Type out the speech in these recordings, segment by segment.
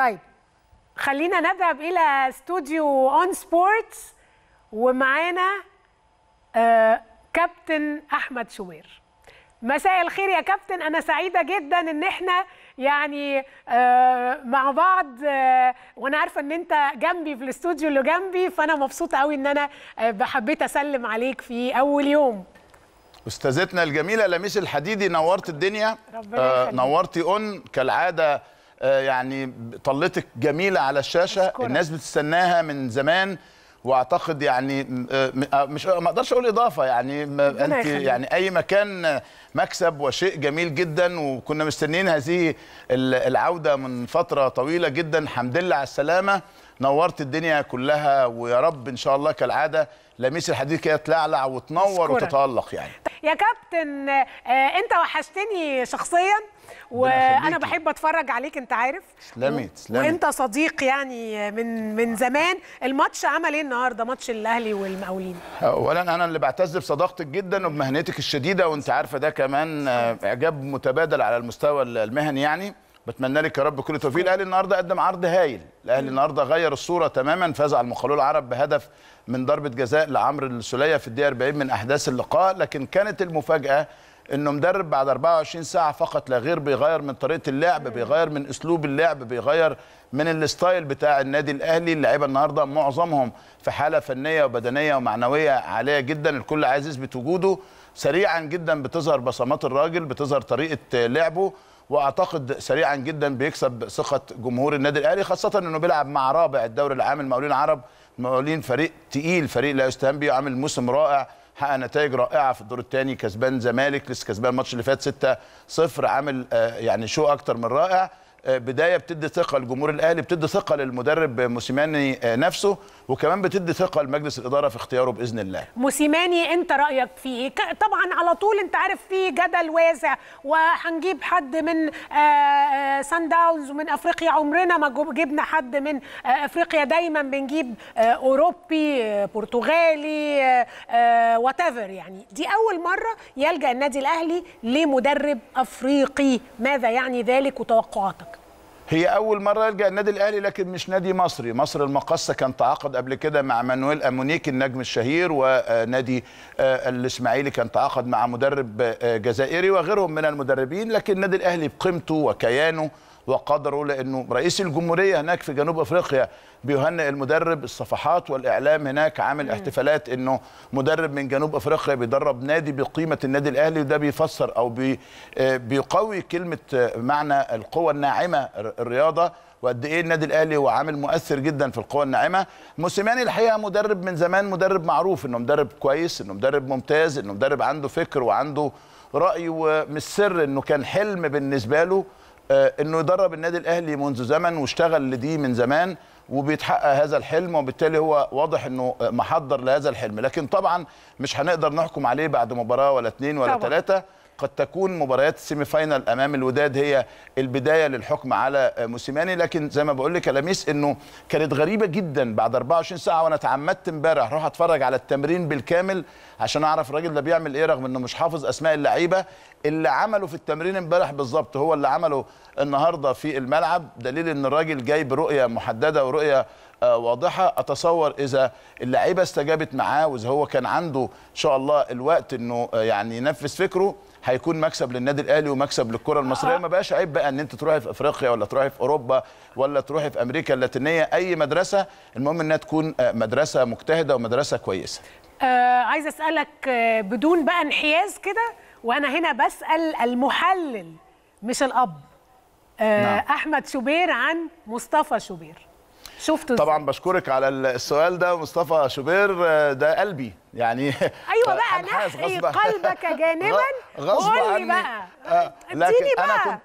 طيب خلينا نذهب الى استوديو اون سبورتس ومعانا آه كابتن احمد شوبير مساء الخير يا كابتن انا سعيده جدا ان احنا يعني آه، مع بعض آه، وانا عارفه ان انت جنبي في الاستوديو اللي جنبي فانا مبسوطه قوي ان انا آه، حبيت اسلم عليك في اول يوم استاذتنا الجميله لميس الحديدي نورت الدنيا ربنا نورتي اون كالعاده آه، يعني طلتك جميله على الشاشه أشكرك. الناس بتستناها من زمان واعتقد يعني آه، آه، مش ما اقدرش اقول اضافه يعني انت يعني اي مكان مكسب وشيء جميل جدا وكنا مستنيين هذه العوده من فتره طويله جدا الحمد لله على السلامه نورت الدنيا كلها ويا رب ان شاء الله كالعاده لميس الحديد كده تلعلع وتنور وتتالق يعني يا كابتن انت وحشتني شخصيا وانا بحب اتفرج عليك انت عارف تسلمي تسلمي وانت صديق يعني من من زمان الماتش عمل ايه النهارده ماتش الاهلي والمقاولين اولا انا اللي بعتز بصداقتك جدا وبمهنتك الشديده وانت عارفه ده كمان اعجاب متبادل على المستوى المهني يعني بتمنى لك يا رب كل توفيق الاهلي النهارده قدم عرض هايل الاهلي النهارده غير الصوره تماما فاز على المخلول العرب بهدف من ضربه جزاء لعمرو السليه في الدقيقه 40 من احداث اللقاء لكن كانت المفاجاه انه مدرب بعد 24 ساعه فقط لا غير بيغير من طريقه اللعب بيغير من اسلوب اللعب بيغير من الستايل بتاع النادي الاهلي اللعيبه النهارده معظمهم في حاله فنيه وبدنيه ومعنويه عاليه جدا الكل عايز يثبت وجوده سريعا جدا بتظهر بصمات الراجل بتظهر طريقه لعبه واعتقد سريعا جدا بيكسب ثقه جمهور النادي الاهلي خاصه انه بيلعب مع رابع الدوري العام المقاولين العرب المقاولين فريق تقيل فريق لا يستهان به عامل موسم رائع حقق نتائج رائعه في الدور الثاني كسبان زمالك لسه كسبان الماتش اللي فات 6 0 عامل آه، يعني شو اكتر من رائع آه، بدايه بتدي ثقه لجمهور الاهلي بتدي ثقه للمدرب موسيماني آه، نفسه وكمان بتدي ثقه لمجلس الاداره في اختياره باذن الله موسيماني انت رايك فيه طبعا على طول انت عارف في جدل واسع وهنجيب حد من سان آه، داونز ومن افريقيا عمرنا ما جبنا حد من افريقيا دايما بنجيب اوروبي برتغالي وات يعني دي اول مره يلجا النادي الاهلي لمدرب افريقي ماذا يعني ذلك وتوقعاتك هي اول مره يلجا النادي الاهلي لكن مش نادي مصري مصر المقصه كان تعاقد قبل كده مع مانويل امونيك النجم الشهير ونادي آه، الاسماعيلي كان تعاقد مع مدرب آه، جزائري وغيرهم من المدربين لكن النادي الاهلي بقيمته وكيانه وقدره لانه رئيس الجمهوريه هناك في جنوب افريقيا بيهنئ المدرب الصفحات والاعلام هناك عامل مم. احتفالات انه مدرب من جنوب افريقيا بيدرب نادي بقيمه النادي الاهلي وده بيفسر او بي آه، بيقوي كلمه آه، معنى القوه الناعمه الرياضه وقد ايه النادي الاهلي هو عامل مؤثر جدا في القوى الناعمه موسيماني الحقيقه مدرب من زمان مدرب معروف انه مدرب كويس انه مدرب ممتاز انه مدرب عنده فكر وعنده راي ومش سر انه كان حلم بالنسبه له آه، انه يدرب النادي الاهلي منذ زمن واشتغل لدي من زمان وبيتحقق هذا الحلم وبالتالي هو واضح انه محضر لهذا الحلم لكن طبعا مش هنقدر نحكم عليه بعد مباراه ولا اتنين ولا ثلاثه قد تكون مباريات السيمي فاينال امام الوداد هي البدايه للحكم على موسيماني لكن زي ما بقول لك لميس انه كانت غريبه جدا بعد 24 ساعه وانا اتعمدت امبارح اروح اتفرج على التمرين بالكامل عشان اعرف الراجل ده بيعمل ايه رغم انه مش حافظ اسماء اللعيبه اللي عمله في التمرين امبارح بالظبط هو اللي عمله النهارده في الملعب دليل ان الراجل جاي برؤيه محدده ورؤيه آه، واضحه اتصور اذا اللعيبه استجابت معاه واذا هو كان عنده ان شاء الله الوقت انه آه، يعني ينفذ فكره هيكون مكسب للنادي الاهلي ومكسب للكره المصريه آه. ما بقاش عيب بقى ان انت تروحي في افريقيا ولا تروحي في اوروبا ولا تروحي في امريكا اللاتينيه اي مدرسه المهم انها تكون آه، مدرسه مجتهده ومدرسه كويسه آه عايز اسالك آه، بدون بقى انحياز كده وانا هنا بسال المحلل مش الاب آه نعم. احمد شوبير عن مصطفى شوبير شفته طبعا بشكرك على السؤال ده مصطفى شوبير آه، ده قلبي يعني ايوه بقى نحي قلبك جانبا غصب عني بقى آه، لكن بقى. انا كنت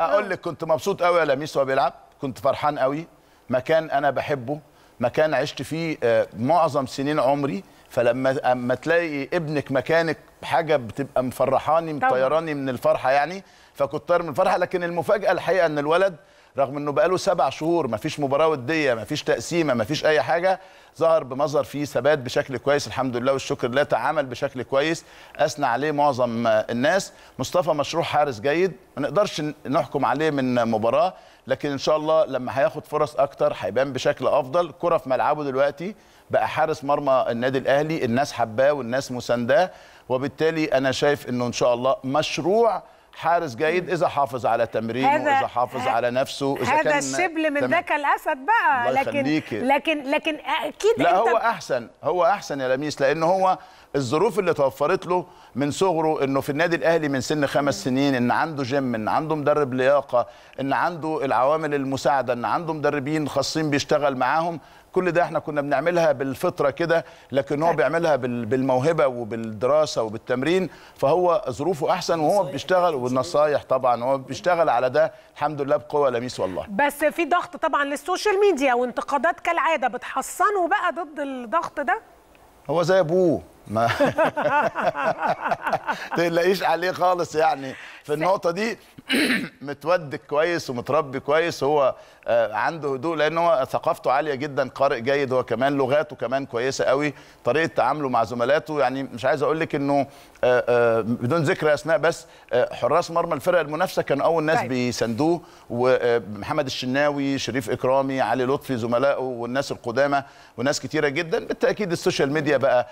اقول آه. لك كنت مبسوط قوي على لميس وهو بيلعب كنت فرحان قوي مكان انا بحبه مكان عشت فيه معظم سنين عمري فلما اما تلاقي ابنك مكانك حاجه بتبقى مفرحاني مطيراني من الفرحه يعني فكنت طاير من الفرحه لكن المفاجاه الحقيقه ان الولد رغم انه بقاله سبع شهور ما فيش مباراه وديه ما فيش تقسيمه ما فيش اي حاجه ظهر بمظهر فيه ثبات بشكل كويس الحمد لله والشكر لله تعامل بشكل كويس اثنى عليه معظم الناس مصطفى مشروع حارس جيد ما نقدرش نحكم عليه من مباراه لكن ان شاء الله لما هياخد فرص اكتر هيبان بشكل افضل كره في ملعبه دلوقتي بقى حارس مرمى النادي الاهلي الناس حباه والناس مسانداه وبالتالي انا شايف انه ان شاء الله مشروع حارس جيد اذا حافظ على تمرينه اذا حافظ على نفسه اذا هذا كان الشبل من ذاك الاسد بقى لكن لكن لكن اكيد لا انت هو احسن هو احسن يا لميس لان هو الظروف اللي توفرت له من صغره انه في النادي الاهلي من سن خمس سنين ان عنده جيم ان عنده مدرب لياقه ان عنده العوامل المساعده ان عنده مدربين خاصين بيشتغل معاهم كل ده احنا كنا بنعملها بالفطره كده لكن هو بيعملها بالموهبه وبالدراسه وبالتمرين فهو ظروفه احسن وهو بيشتغل والنصايح طبعا هو بيشتغل على ده الحمد لله بقوه لميس والله بس في ضغط طبعا للسوشيال ميديا وانتقادات كالعاده بتحصنه بقى ضد الضغط ده هو زي ابوه ما تلاقيش عليه خالص يعني في النقطة دي متودك كويس ومتربي كويس هو آه، عنده هدوء لأن هو ثقافته عالية جدا قارئ جيد هو كمان لغاته كمان كويسة قوي طريقة تعامله مع زملاته يعني مش عايز أقول لك إنه آه، آه، بدون ذكر أسماء بس حراس مرمى الفرق المنافسة كانوا أول ناس طيب. بيساندوه ومحمد الشناوي شريف إكرامي علي لطفي زملائه والناس القدامى وناس كتيرة جدا بالتأكيد السوشيال ميديا بقى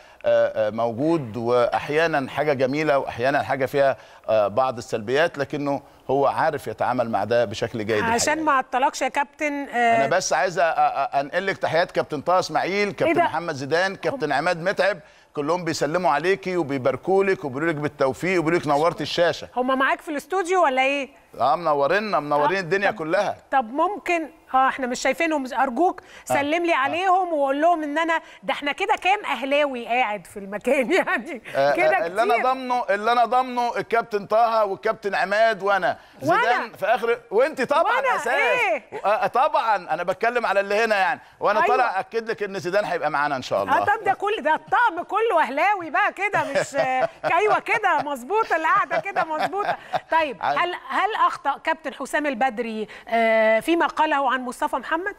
موجود واحيانا حاجه جميله واحيانا حاجه فيها آه، بعض السلبيات لكنه هو عارف يتعامل مع ده بشكل جيد عشان ما اطلقش يا كابتن آه انا بس عايز انقل لك تحيات كابتن طه اسماعيل إيه كابتن إيه محمد زيدان كابتن عماد متعب كلهم بيسلموا عليكي وبيباركوا لك وبيقولوا لك بالتوفيق وبيقولوا لك نورتي الشاشه هم معاك في الاستوديو ولا ايه اه منورينا منورين الدنيا طب كلها طب ممكن اه احنا مش شايفينهم ارجوك اه. سلم لي آه. عليهم وقول لهم ان انا ده احنا كده كام اهلاوي قاعد في المكان يعني آه, آه، كده آه اللي انا ضامنه اللي انا ضامنه الكابتن طه والكابتن عماد وانا زيدان في اخر وانت طبعا وأنا اساس إيه؟ آه،, آه طبعا انا بتكلم على اللي هنا يعني وانا أيوة. طالع اكد لك ان زيدان هيبقى معانا ان شاء الله اه طب ده كل ده الطقم كله اهلاوي بقى كده مش ايوه كده مظبوطه القعده كده مظبوطه طيب هل هل اخطا كابتن حسام البدري فيما قاله عن عن مصطفى محمد؟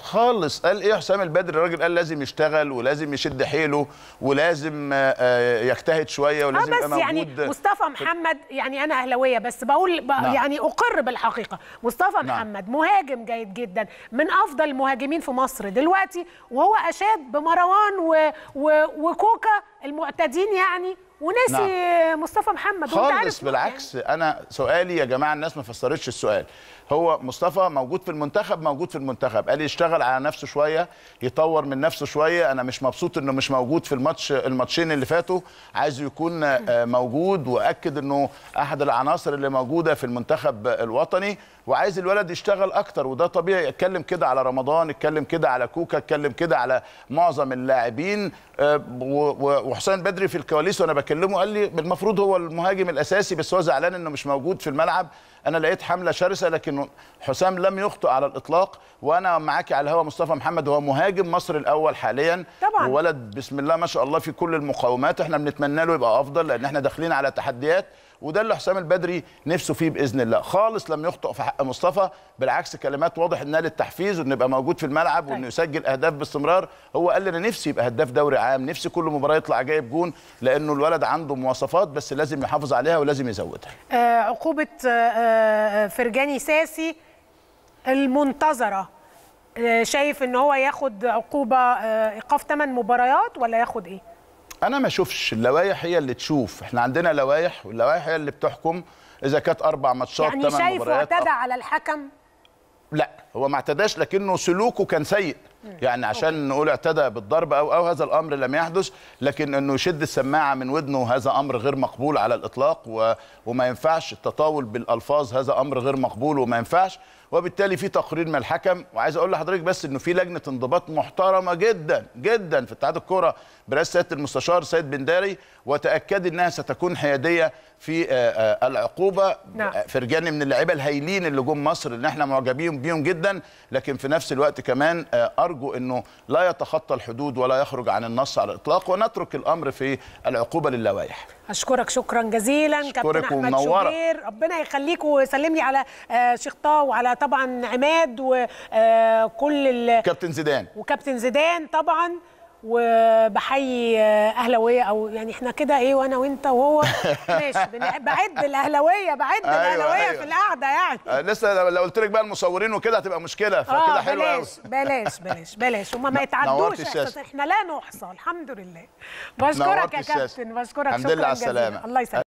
خالص قال ايه حسام البدري الراجل قال لازم يشتغل ولازم يشد حيله ولازم آه، آه، يجتهد شويه آه، ولازم آه بس يعني مصطفى محمد يعني انا اهلاويه بس بقول نعم. يعني اقر بالحقيقه مصطفى نعم. محمد مهاجم جيد جدا من افضل المهاجمين في مصر دلوقتي وهو اشاد بمروان و... و... وكوكا المعتادين يعني وناسي نعم. مصطفى محمد خالص بالعكس يعني. انا سؤالي يا جماعه الناس ما فسرتش السؤال هو مصطفى موجود في المنتخب موجود في المنتخب قال يشتغل على نفسه شويه يطور من نفسه شويه انا مش مبسوط انه مش موجود في الماتش الماتشين اللي فاتوا عايزه يكون آه، موجود واكد انه احد العناصر اللي موجوده في المنتخب الوطني وعايز الولد يشتغل اكتر وده طبيعي اتكلم كده على رمضان اتكلم كده على كوكا اتكلم كده على معظم اللاعبين آه، وحسام بدري في الكواليس وانا بك بكلمه قال لي المفروض هو المهاجم الاساسي بس هو زعلان انه مش موجود في الملعب انا لقيت حمله شرسه لكن حسام لم يخطئ على الاطلاق وانا معاك على الهواء مصطفى محمد هو مهاجم مصر الاول حاليا طبعا وولد بسم الله ما شاء الله في كل المقاومات احنا بنتمنى له يبقى افضل لان احنا داخلين على تحديات وده اللي حسام البدري نفسه فيه باذن الله خالص لم يخطئ في حق مصطفى بالعكس كلمات واضح انها للتحفيز وان يبقى موجود في الملعب وانه طيب. يسجل اهداف باستمرار هو قال لي انا نفسي يبقى هداف دوري عام نفسي كل مباراه يطلع جايب جون لانه الولد عنده مواصفات بس لازم يحافظ عليها ولازم يزودها آه عقوبه آه, آه، فرجاني ساسي المنتظره آه، شايف ان هو ياخد عقوبه آه، ايقاف ثمان مباريات ولا ياخد ايه انا ما اشوفش اللوائح هي اللي تشوف احنا عندنا لوائح واللوائح هي اللي بتحكم اذا كانت اربع ماتشات يعني شايف اعتدى آه. على الحكم لا هو ما اعتداش لكنه سلوكه كان سيء إيه. يعني عشان نقول اعتدى بالضرب او او هذا الامر لم يحدث لكن انه يشد السماعه من ودنه هذا امر غير مقبول على الاطلاق وما ينفعش التطاول بالالفاظ هذا امر غير مقبول وما ينفعش وبالتالي في تقرير من الحكم وعايز اقول لحضرتك بس انه في لجنه انضباط محترمه جدا جدا في اتحاد الكوره برئاسه سياده المستشار سيد بن داري وتاكد انها ستكون حياديه في آه، آه، العقوبه نعم. فرجان من اللعيبه الهايلين اللي جم مصر اللي احنا معجبين بيهم جدا لكن في نفس الوقت كمان آه، أرجو أنه لا يتخطى الحدود ولا يخرج عن النص على الإطلاق ونترك الأمر في العقوبة للوائح أشكرك شكرا جزيلا كابتن أحمد ومنورة. شوبير ربنا يخليك ويسلم لي على آه، شيخ طه وعلى طبعا عماد وكل آه، ال... كابتن زيدان وكابتن زيدان طبعا وبحيي اهلاويه او يعني احنا كده ايه وانا وانت وهو ماشي بعد الاهلاويه بعد أيوة، الاهلاويه أيوة. في القعده يعني آه لسه لو قلت لك بقى المصورين وكده هتبقى مشكله آه، فكده آه حلوه بلاش, بلاش بلاش بلاش هم ما يتعدوش احنا لا نحصى الحمد لله بشكرك يا كابتن بشكرك شكرا جزيلا الله يسلمك